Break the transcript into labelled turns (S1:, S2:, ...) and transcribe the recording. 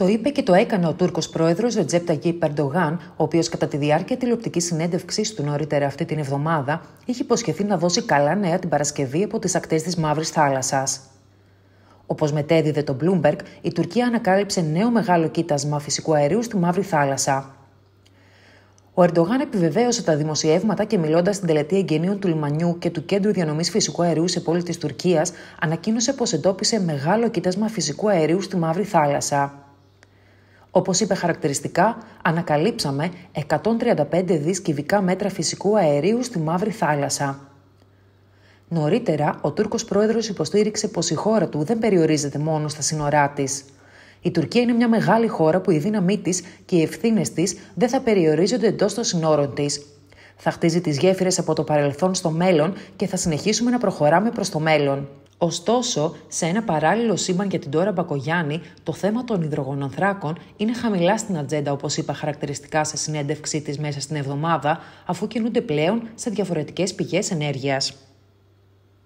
S1: Το είπε και το έκανε ο Τούρκος πρόεδρος Ρετζέπ Ταγί Περντογάν, ο οποίος κατά τη διάρκεια τηλεοπτικής συνέντευξής του νωρίτερα αυτή την εβδομάδα είχε υποσχεθεί να δώσει καλά νέα την Παρασκευή από τις ακτές της Μαύρης Θάλασσας. Όπως μετέδιδε το Bloomberg, η Τουρκία ανακάλυψε νέο μεγάλο κοίτασμα φυσικού αερίου στη Μαύρη Θάλασσα. Ο Ερντογάν επιβεβαίωσε τα δημοσιεύματα και μιλώντας στην τελετή εγγενείων του λιμανιού και του κέντρου διανομής φυσικού αερίου σε πόλη της Τουρκίας, ανακοίνωσε πως εντόπισε μεγάλο κοίτασμα φυσικού αερίου στη Μαύρη Θάλασσα. Όπως είπε χαρακτηριστικά, ανακαλύψαμε 135 δις κυβικά μέτρα φυσικού αερίου στη Μαύρη Θάλασσα. Νωρίτερα, ο Τούρκος πρόεδρος υποστήριξε πως η χώρα του δεν περιορίζεται μόνο στα σύνορά της. Η Τουρκία είναι μια μεγάλη χώρα που η δύναμή της και οι ευθύνες της δεν θα περιορίζονται εντός των συνόρων της. Θα χτίζει τις γέφυρες από το παρελθόν στο μέλλον και θα συνεχίσουμε να προχωράμε προς το μέλλον. Ωστόσο, σε ένα παράλληλο σύμπαν για την τώρα Μπακογιάννη, το θέμα των υδρογονανθράκων είναι χαμηλά στην ατζέντα, όπως είπα χαρακτηριστικά σε συνέντευξή της μέσα στην εβδομάδα, αφού κινούνται πλέον σε διαφορετικές πηγές ενέργειας.